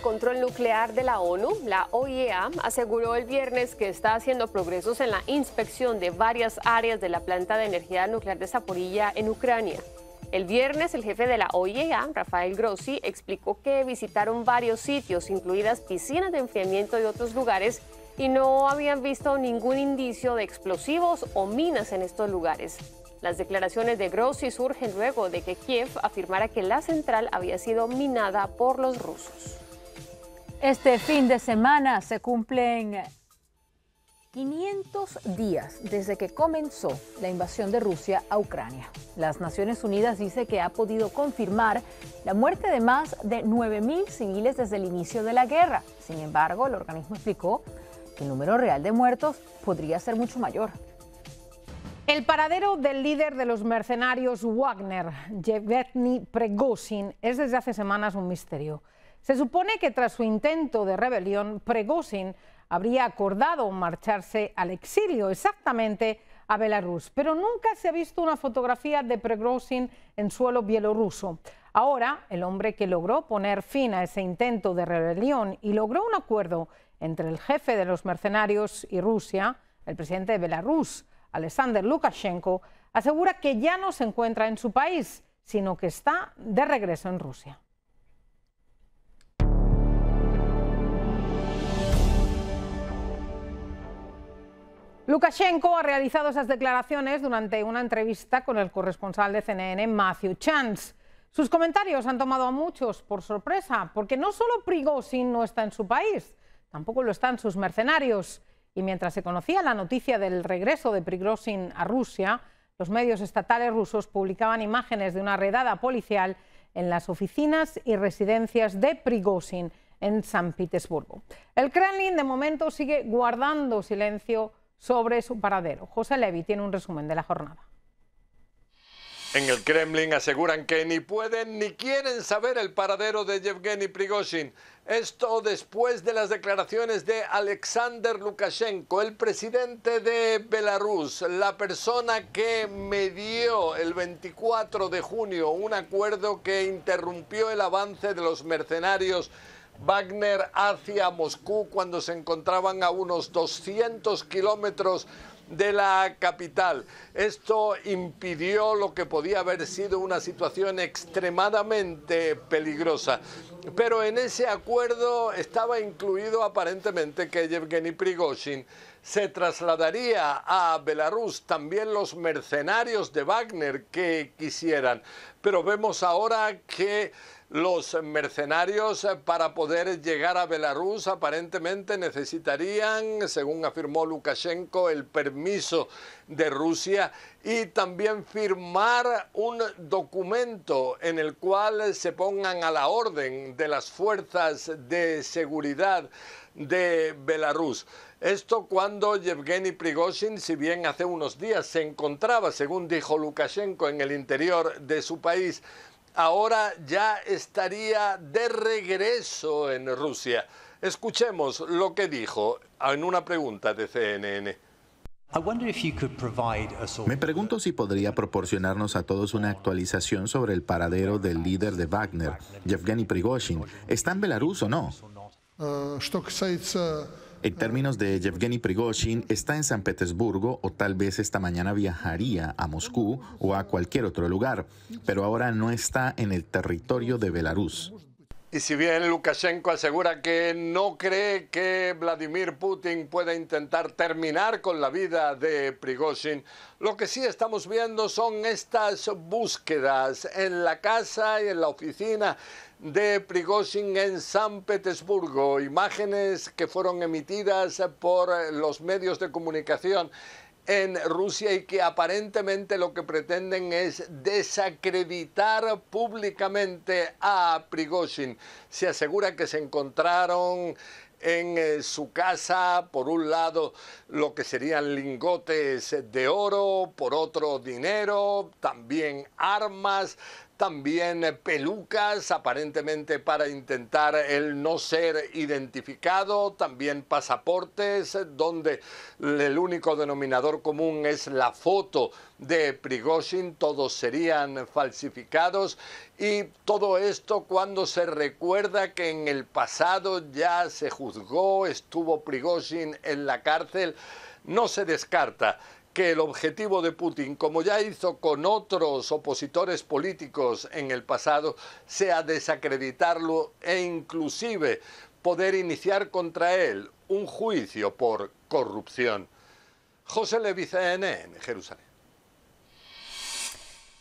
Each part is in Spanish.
Control Nuclear de la ONU, la OIEA, aseguró el viernes que está haciendo progresos en la inspección de varias áreas de la planta de energía nuclear de Zaporilla en Ucrania. El viernes, el jefe de la OIEA, Rafael Grossi, explicó que visitaron varios sitios, incluidas piscinas de enfriamiento y otros lugares, y no habían visto ningún indicio de explosivos o minas en estos lugares. Las declaraciones de Grossi surgen luego de que Kiev afirmara que la central había sido minada por los rusos. Este fin de semana se cumplen 500 días desde que comenzó la invasión de Rusia a Ucrania. Las Naciones Unidas dice que ha podido confirmar la muerte de más de 9.000 civiles desde el inicio de la guerra. Sin embargo, el organismo explicó que el número real de muertos podría ser mucho mayor. El paradero del líder de los mercenarios Wagner, Yevgeny Pregosin es desde hace semanas un misterio. Se supone que tras su intento de rebelión, Pregosin habría acordado marcharse al exilio, exactamente a Belarus, pero nunca se ha visto una fotografía de Pregosin en suelo bielorruso. Ahora, el hombre que logró poner fin a ese intento de rebelión y logró un acuerdo entre el jefe de los mercenarios y Rusia, el presidente de Belarus, Alexander Lukashenko, asegura que ya no se encuentra en su país, sino que está de regreso en Rusia. Lukashenko ha realizado esas declaraciones durante una entrevista con el corresponsal de CNN, Matthew Chance. Sus comentarios han tomado a muchos por sorpresa, porque no solo Prigozhin no está en su país, tampoco lo están sus mercenarios. Y mientras se conocía la noticia del regreso de Prigozhin a Rusia, los medios estatales rusos publicaban imágenes de una redada policial en las oficinas y residencias de Prigozhin en San Petersburgo. El Kremlin de momento sigue guardando silencio sobre su paradero. José Levi tiene un resumen de la jornada. En el Kremlin aseguran que ni pueden ni quieren saber el paradero de Yevgeny Prigozhin. Esto después de las declaraciones de Alexander Lukashenko, el presidente de Belarus, la persona que medió el 24 de junio un acuerdo que interrumpió el avance de los mercenarios Wagner hacia Moscú cuando se encontraban a unos 200 kilómetros de la capital. Esto impidió lo que podía haber sido una situación extremadamente peligrosa. Pero en ese acuerdo estaba incluido aparentemente que Yevgeny Prigozhin se trasladaría a Belarus, también los mercenarios de Wagner que quisieran. Pero vemos ahora que los mercenarios eh, para poder llegar a Belarus aparentemente necesitarían, según afirmó Lukashenko, el permiso de Rusia y también firmar un documento en el cual se pongan a la orden de las fuerzas de seguridad de Belarus. Esto cuando Yevgeny Prigozhin, si bien hace unos días se encontraba, según dijo Lukashenko, en el interior de su país, ahora ya estaría de regreso en Rusia. Escuchemos lo que dijo en una pregunta de CNN. Me pregunto si podría proporcionarnos a todos una actualización sobre el paradero del líder de Wagner, Yevgeny Prigozhin. ¿Está en Belarus o no? Eh, en términos de Yevgeny Prigozhin, está en San Petersburgo o tal vez esta mañana viajaría a Moscú o a cualquier otro lugar, pero ahora no está en el territorio de Belarus. Y si bien Lukashenko asegura que no cree que Vladimir Putin pueda intentar terminar con la vida de Prigozhin, lo que sí estamos viendo son estas búsquedas en la casa y en la oficina de Prigozhin en San Petersburgo, imágenes que fueron emitidas por los medios de comunicación en Rusia y que aparentemente lo que pretenden es desacreditar públicamente a Prigozhin. Se asegura que se encontraron en eh, su casa, por un lado lo que serían lingotes de oro, por otro dinero, también armas, también eh, pelucas aparentemente para intentar el no ser identificado, también pasaportes donde el único denominador común es la foto de Prigozhin, todos serían falsificados y todo esto cuando se recuerda que en el pasado ya se juzgó, estuvo Prigozhin en la cárcel, no se descarta que el objetivo de Putin, como ya hizo con otros opositores políticos en el pasado, sea desacreditarlo e inclusive poder iniciar contra él un juicio por corrupción. José Levice en Jerusalén.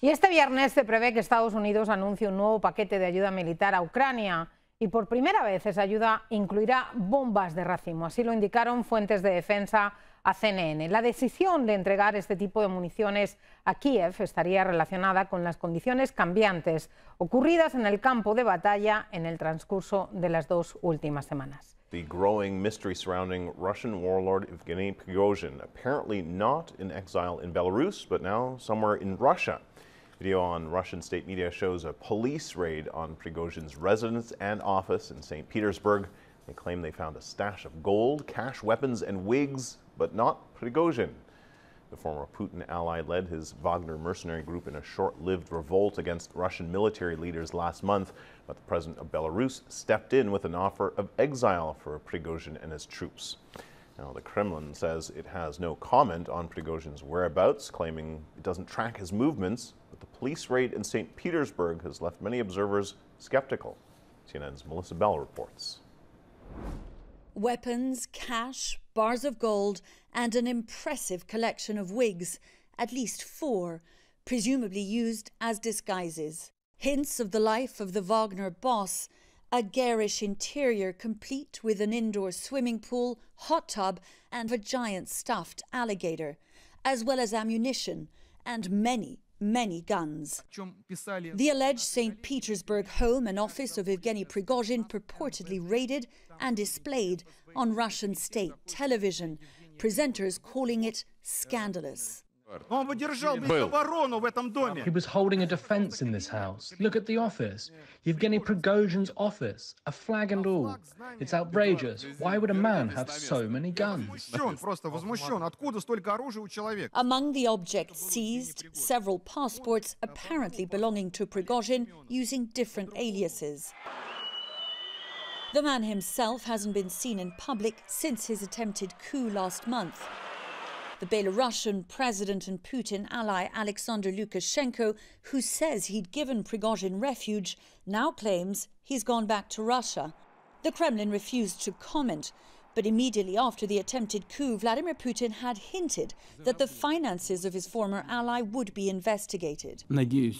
Y este viernes se prevé que Estados Unidos anuncie un nuevo paquete de ayuda militar a Ucrania y por primera vez esa ayuda incluirá bombas de racimo. Así lo indicaron fuentes de defensa a CNN. La decisión de entregar este tipo de municiones a Kiev estaría relacionada con las condiciones cambiantes ocurridas en el campo de batalla en el transcurso de las dos últimas semanas. The growing mystery surrounding Russian warlord Evgeny Prigozhin, apparently not in exile in Belarus, but now somewhere in Russia. Video on Russian state media shows a police raid on Prigozhin's residence and office in St. Petersburg. They claim they found a stash of gold, cash, weapons, and wigs, but not Prigozhin. The former Putin ally led his Wagner mercenary group in a short lived revolt against Russian military leaders last month, but the president of Belarus stepped in with an offer of exile for Prigozhin and his troops. Now, the Kremlin says it has no comment on Prigozhin's whereabouts, claiming it doesn't track his movements, but the police raid in St. Petersburg has left many observers skeptical. CNN's Melissa Bell reports. Weapons, cash, bars of gold, and an impressive collection of wigs, at least four, presumably used as disguises. Hints of the life of the Wagner boss, a garish interior complete with an indoor swimming pool, hot tub, and a giant stuffed alligator, as well as ammunition and many many guns. The alleged St. Petersburg home and office of Evgeny Prigozhin purportedly raided and displayed on Russian state television, presenters calling it scandalous. Он выдержал оборону в этом доме. He was holding a defense in this house. Look at the office. Yevgeny Prigozhin's office, a flag and all. It's outrageous. Why would a man have so many guns? просто возмущен. Откуда столько оружия у человека? Among the objects seized, several passports apparently belonging to Prigozhin using different aliases. The man himself hasn't been seen in public since his attempted coup last month the Belarusian president and Putin ally Alexander Lukashenko, who says he'd given Prigozhin refuge, now claims he's gone back to Russia. The Kremlin refused to comment, but immediately after the attempted coup, Vladimir Putin had hinted that the finances of his former ally would be investigated. I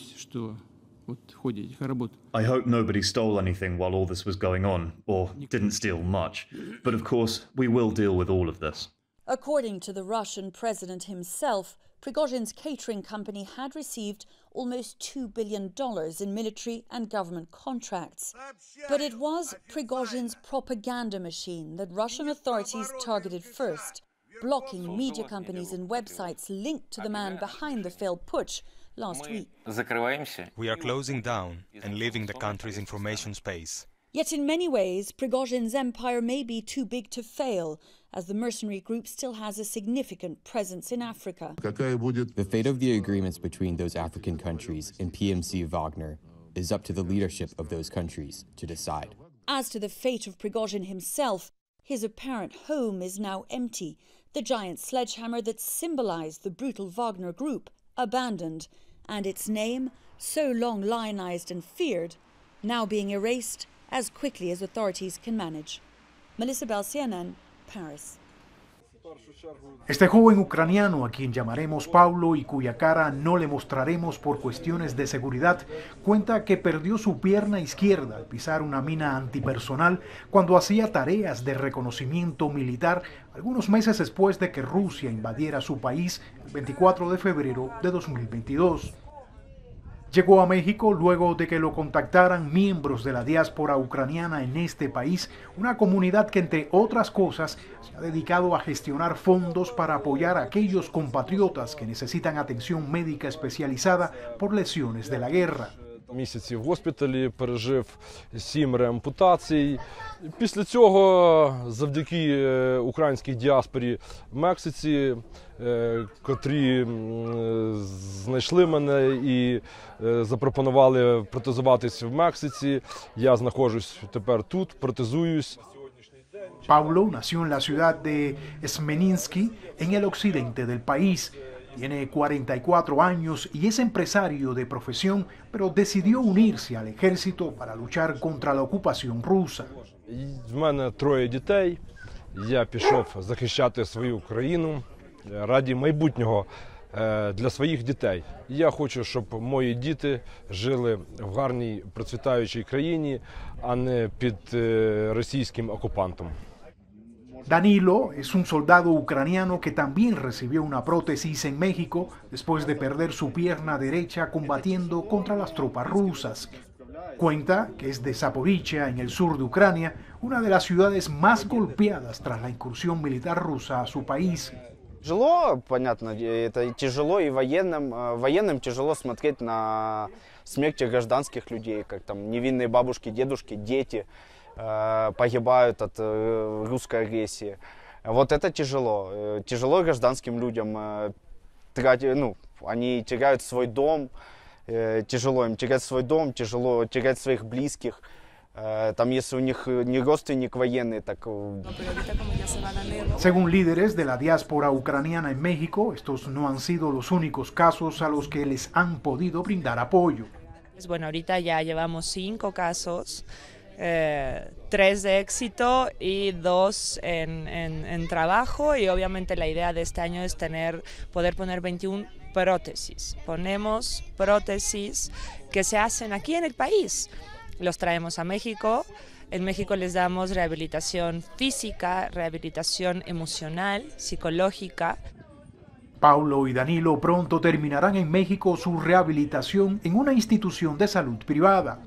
hope nobody stole anything while all this was going on, or didn't steal much. But of course, we will deal with all of this. According to the Russian president himself, Prigozhin's catering company had received almost $2 billion in military and government contracts. But it was Prigozhin's propaganda machine that Russian authorities targeted first, blocking media companies and websites linked to the man behind the failed putsch last week. We are closing down and leaving the country's information space. Yet in many ways, Prigozhin's empire may be too big to fail, as the mercenary group still has a significant presence in Africa. The fate of the agreements between those African countries and PMC Wagner is up to the leadership of those countries to decide. As to the fate of Prigozhin himself, his apparent home is now empty, the giant sledgehammer that symbolized the brutal Wagner group abandoned, and its name, so long lionized and feared, now being erased as quickly as authorities can manage. Melissa Este joven ucraniano, a quien llamaremos Pablo y cuya cara no le mostraremos por cuestiones de seguridad, cuenta que perdió su pierna izquierda al pisar una mina antipersonal cuando hacía tareas de reconocimiento militar algunos meses después de que Rusia invadiera su país el 24 de febrero de 2022. Llegó a México luego de que lo contactaran miembros de la diáspora ucraniana en este país, una comunidad que entre otras cosas se ha dedicado a gestionar fondos para apoyar a aquellos compatriotas que necesitan atención médica especializada por lesiones de la guerra. Місяці в госпіталі пережив сім реампутацій. Після цього, завдяки е, українській діаспорі в Мексиці, е, котрі знайшли мене і е, запропонували протезуватись в Мексиці. Я знаходжусь тепер тут, протезуюсь. Павло nació en la ciudad de Сменінський, en el occidente del país. Tiene 44 años y es empresario de profesión, pero decidió unirse al ejército para luchar contra la ocupación rusa. В мене троє дітей. Я пішов захищати свою країну е, раді майбутнього е, для своїх дітей. Я хочу, щоб мої діти жили в гарній процвітаючій країні, а не під е, російським окупантом. Danilo es un soldado ucraniano que también recibió una prótesis en México después de perder su pierna derecha combatiendo contra las tropas rusas. Cuenta que es de Zaporizhia, en el sur de Ucrania, una de las ciudades más golpeadas tras la incursión militar rusa a su país. Тяжело, понятно, военным, э, военным тяжело смотреть на гражданских людей, невинные бабушки, дети. Э, погибают от э, русской агрессии. Вот это тяжело. Э, тяжело гражданским людям. Тратить, ну, они теряют свой дом, тяжело им терять свой дом, тяжело терять своих близких. Там, если у них не родственник военный, так... Ну, Según líderes de la diáspora ucraniana en México, estos no han sido los únicos casos a los que les han podido brindar apoyo. Bueno, ahorita ya llevamos cinco casos Eh, tres de éxito y dos en, trabajo y obviamente la idea de este año es tener, poder poner 21 prótesis. Ponemos prótesis que se hacen aquí en el país. Los traemos a México. En México les damos rehabilitación física, rehabilitación emocional, psicológica. Paulo y Danilo pronto terminarán en México su rehabilitación en una institución de salud privada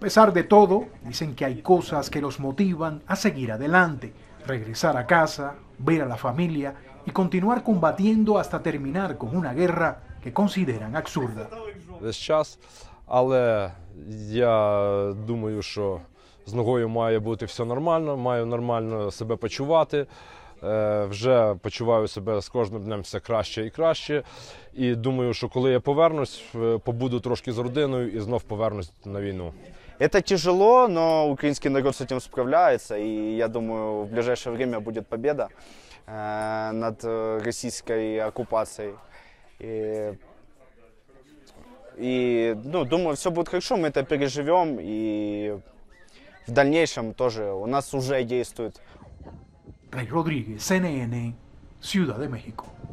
pesar de todo, dicen que hay cosas que los motivan a seguir adelante, regresar a casa, ver a la familia y continuar combatiendo hasta terminar con una guerra que consideran absurda. Але я думаю, що з ногою має бути все нормально, маю нормально себе почувати. Вже почуваю себе з кожним днем все краще і краще. І думаю, що коли я повернусь, побуду трошки з родиною і знов повернусь на війну. Это тяжело, но украинский народ с этим справляется, и я думаю, в ближайшее время будет победа э, над э, российской оккупацией. И, и ну, думаю, все будет хорошо, мы это переживем, и в дальнейшем тоже у нас уже действует. Рэй Родригес, CNN, Ciudad de México.